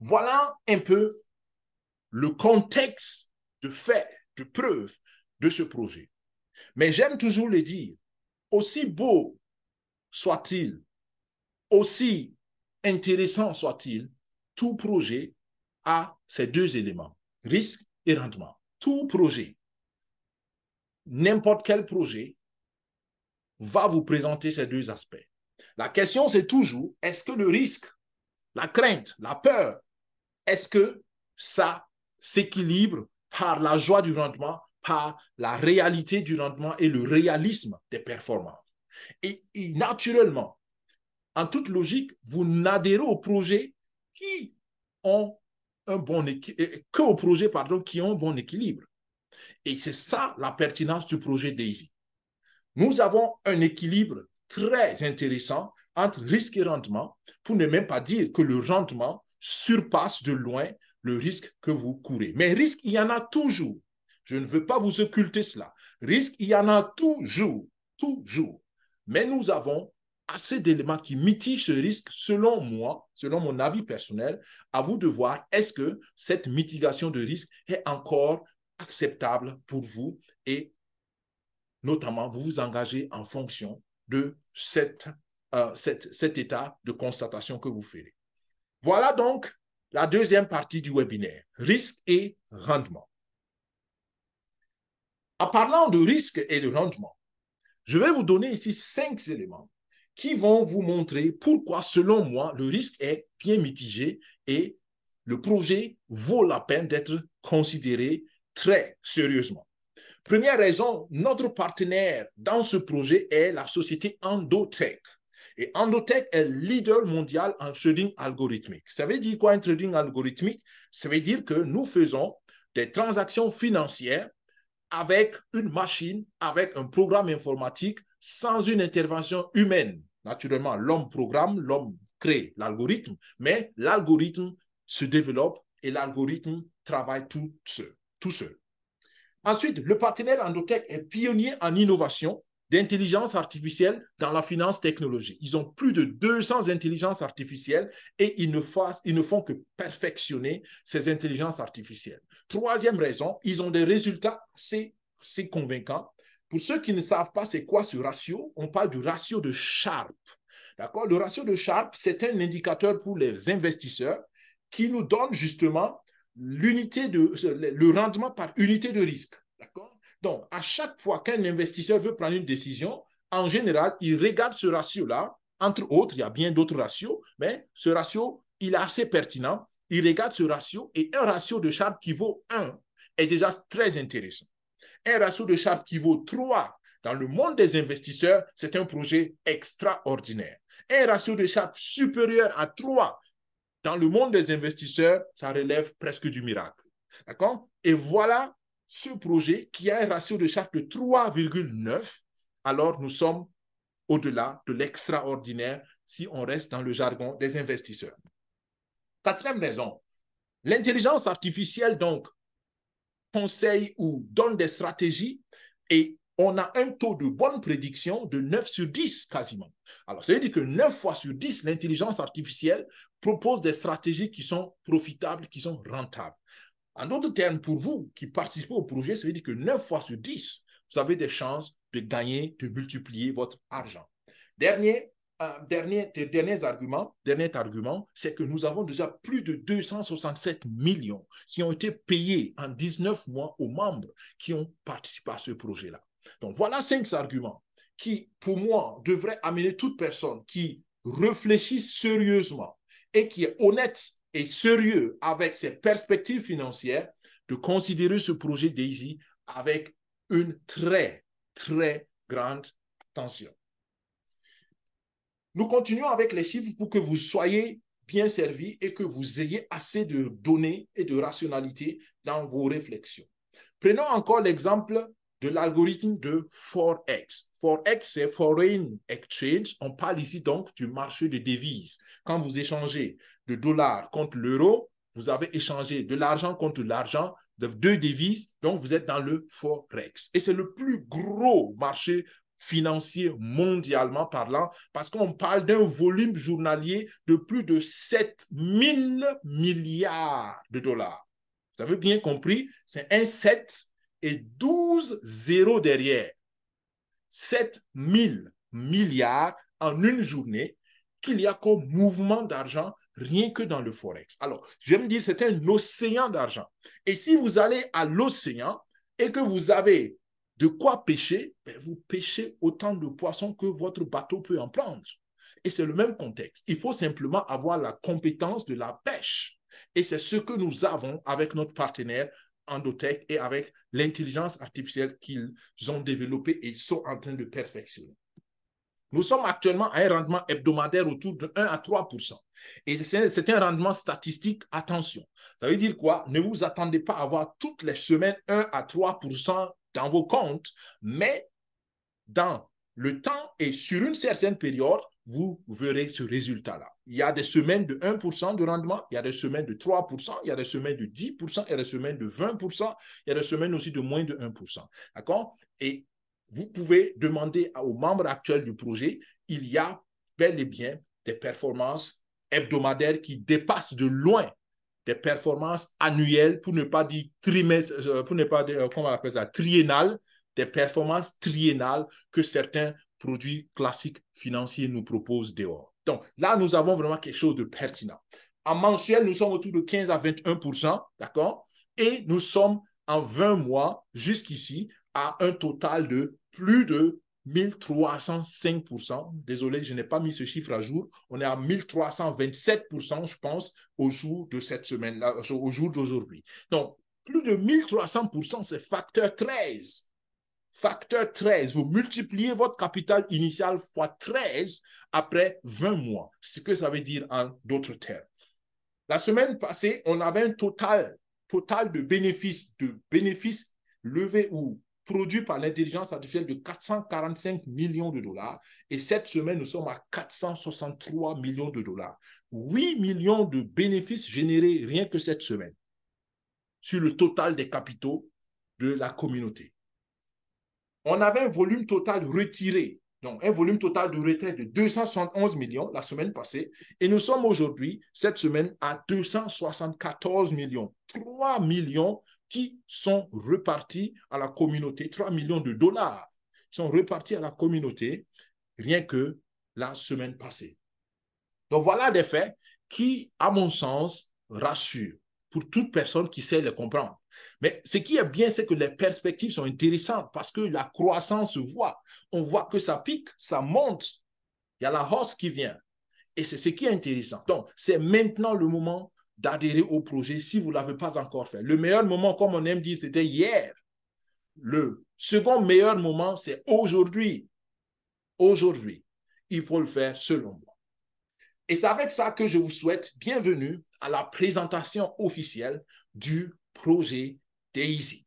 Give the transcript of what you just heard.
Voilà un peu le contexte de fait, de preuve de ce projet. Mais j'aime toujours le dire, aussi beau soit-il, aussi intéressant soit-il, tout projet a ces deux éléments, risque et rendement. Tout projet, n'importe quel projet, va vous présenter ces deux aspects. La question, c'est toujours, est-ce que le risque, la crainte, la peur est-ce que ça s'équilibre par la joie du rendement, par la réalité du rendement et le réalisme des performances. Et, naturellement, en toute logique, vous n'adhérez aux projets qui ont un bon euh, que aux projets pardon, qui ont un bon équilibre. Et c'est ça la pertinence du projet Daisy. Nous avons un équilibre très intéressant entre risque et rendement, pour ne même pas dire que le rendement surpasse de loin le risque que vous courez. Mais risque, il y en a toujours. Je ne veux pas vous occulter cela. Risque, il y en a toujours, toujours. Mais nous avons assez d'éléments qui mitigent ce risque, selon moi, selon mon avis personnel, à vous de voir est-ce que cette mitigation de risque est encore acceptable pour vous et notamment vous vous engagez en fonction de cette, euh, cet état de constatation que vous ferez. Voilà donc la deuxième partie du webinaire, risque et rendement. En parlant de risque et de rendement, je vais vous donner ici cinq éléments qui vont vous montrer pourquoi, selon moi, le risque est bien mitigé et le projet vaut la peine d'être considéré très sérieusement. Première raison, notre partenaire dans ce projet est la société Endotech. Et Endotech est leader mondial en trading algorithmique. Ça veut dire quoi un trading algorithmique Ça veut dire que nous faisons des transactions financières avec une machine, avec un programme informatique, sans une intervention humaine. Naturellement, l'homme programme, l'homme crée l'algorithme, mais l'algorithme se développe et l'algorithme travaille tout seul, Ensuite, le partenaire Endotech est pionnier en innovation d'intelligence artificielle dans la finance technologique. Ils ont plus de 200 intelligences artificielles et ils ne, fassent, ils ne font que perfectionner ces intelligences artificielles. Troisième raison, ils ont des résultats assez, assez convaincants. Pour ceux qui ne savent pas c'est quoi ce ratio, on parle du ratio de Sharpe, D'accord Le ratio de Sharpe, c'est un indicateur pour les investisseurs qui nous donne justement l'unité de le rendement par unité de risque. D'accord donc, à chaque fois qu'un investisseur veut prendre une décision, en général, il regarde ce ratio-là. Entre autres, il y a bien d'autres ratios, mais ce ratio, il est assez pertinent. Il regarde ce ratio et un ratio de Sharpe qui vaut 1 est déjà très intéressant. Un ratio de Sharpe qui vaut 3 dans le monde des investisseurs, c'est un projet extraordinaire. Un ratio de Sharpe supérieur à 3 dans le monde des investisseurs, ça relève presque du miracle. D'accord Et voilà ce projet qui a un ratio de charge de 3,9, alors nous sommes au-delà de l'extraordinaire si on reste dans le jargon des investisseurs. Quatrième raison, l'intelligence artificielle, donc, conseille ou donne des stratégies et on a un taux de bonne prédiction de 9 sur 10 quasiment. Alors, ça veut dire que 9 fois sur 10, l'intelligence artificielle propose des stratégies qui sont profitables, qui sont rentables. En d'autres termes, pour vous qui participez au projet, ça veut dire que 9 fois sur 10, vous avez des chances de gagner, de multiplier votre argent. Dernier, euh, dernier, dernier argument, dernier argument, c'est que nous avons déjà plus de 267 millions qui ont été payés en 19 mois aux membres qui ont participé à ce projet-là. Donc voilà cinq arguments qui, pour moi, devraient amener toute personne qui réfléchit sérieusement et qui est honnête sérieux avec ses perspectives financières de considérer ce projet DAISY avec une très, très grande tension Nous continuons avec les chiffres pour que vous soyez bien servis et que vous ayez assez de données et de rationalité dans vos réflexions. Prenons encore l'exemple de l'algorithme de Forex. Forex, c'est Foreign Exchange. On parle ici donc du marché de devises. Quand vous échangez de dollars contre l'euro, vous avez échangé de l'argent contre l'argent, de deux devises, donc vous êtes dans le Forex. Et c'est le plus gros marché financier mondialement parlant, parce qu'on parle d'un volume journalier de plus de 7 000 milliards de dollars. Vous avez bien compris, c'est un 7 et 12 zéros derrière. 7 000 milliards en une journée qu'il y a comme mouvement d'argent rien que dans le forex. Alors, je vais me dis, c'est un océan d'argent. Et si vous allez à l'océan et que vous avez de quoi pêcher, ben, vous pêchez autant de poissons que votre bateau peut en prendre. Et c'est le même contexte. Il faut simplement avoir la compétence de la pêche. Et c'est ce que nous avons avec notre partenaire Endotech et avec l'intelligence artificielle qu'ils ont développée et sont en train de perfectionner. Nous sommes actuellement à un rendement hebdomadaire autour de 1 à 3 Et c'est un rendement statistique, attention. Ça veut dire quoi Ne vous attendez pas à avoir toutes les semaines 1 à 3 dans vos comptes, mais dans le temps et sur une certaine période, vous verrez ce résultat-là. Il y a des semaines de 1% de rendement, il y a des semaines de 3%, il y a des semaines de 10%, il y a des semaines de 20%, il y a des semaines aussi de moins de 1%. D'accord Et vous pouvez demander aux membres actuels du projet, il y a bel et bien des performances hebdomadaires qui dépassent de loin des performances annuelles, pour ne pas dire trimestre, euh, pour ne pas dire, euh, comment on appelle ça, triennales, des performances triennales que certains produits classiques financiers nous proposent dehors. Donc là, nous avons vraiment quelque chose de pertinent. En mensuel, nous sommes autour de 15 à 21 d'accord Et nous sommes en 20 mois jusqu'ici à un total de plus de 1305%. Désolé, je n'ai pas mis ce chiffre à jour. On est à 1327%, je pense, au jour de cette semaine, là au jour d'aujourd'hui. Donc, plus de 1300%, c'est facteur 13 facteur 13, vous multipliez votre capital initial fois 13 après 20 mois, ce que ça veut dire en d'autres termes. La semaine passée, on avait un total, total de bénéfices, de bénéfices levés ou produits par l'intelligence artificielle de 445 millions de dollars. Et cette semaine, nous sommes à 463 millions de dollars. 8 millions de bénéfices générés rien que cette semaine sur le total des capitaux de la communauté on avait un volume total retiré, donc un volume total de retrait de 271 millions la semaine passée, et nous sommes aujourd'hui, cette semaine, à 274 millions, 3 millions qui sont repartis à la communauté, 3 millions de dollars sont repartis à la communauté, rien que la semaine passée. Donc voilà des faits qui, à mon sens, rassurent pour toute personne qui sait les comprendre. Mais ce qui est bien, c'est que les perspectives sont intéressantes parce que la croissance se voit. On voit que ça pique, ça monte. Il y a la hausse qui vient. Et c'est ce qui est intéressant. Donc, c'est maintenant le moment d'adhérer au projet si vous ne l'avez pas encore fait. Le meilleur moment, comme on aime dire, c'était hier. Le second meilleur moment, c'est aujourd'hui. Aujourd'hui, il faut le faire selon moi. Et c'est avec ça que je vous souhaite bienvenue à la présentation officielle du Prosy Daisy.